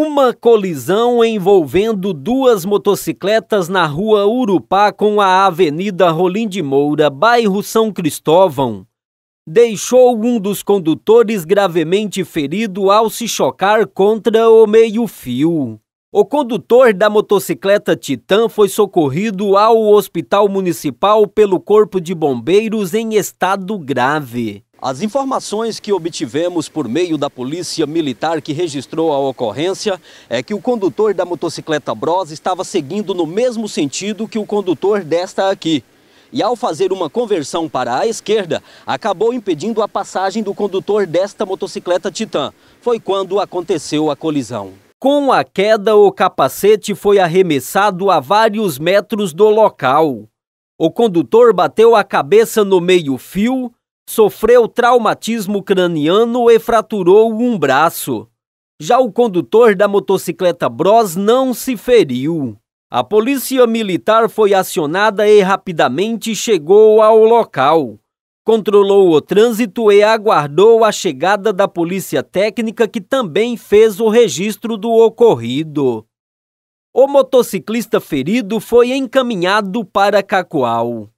uma colisão envolvendo duas motocicletas na rua Urupá com a Avenida Rolim de Moura, bairro São Cristóvão. Deixou um dos condutores gravemente ferido ao se chocar contra o meio-fio. O condutor da motocicleta Titan foi socorrido ao Hospital Municipal pelo Corpo de Bombeiros em estado grave. As informações que obtivemos por meio da polícia militar que registrou a ocorrência é que o condutor da motocicleta Bros estava seguindo no mesmo sentido que o condutor desta aqui. E ao fazer uma conversão para a esquerda, acabou impedindo a passagem do condutor desta motocicleta Titan. Foi quando aconteceu a colisão. Com a queda, o capacete foi arremessado a vários metros do local. O condutor bateu a cabeça no meio-fio sofreu traumatismo craniano e fraturou um braço. Já o condutor da motocicleta Bros não se feriu. A polícia militar foi acionada e rapidamente chegou ao local. Controlou o trânsito e aguardou a chegada da polícia técnica, que também fez o registro do ocorrido. O motociclista ferido foi encaminhado para Cacoal.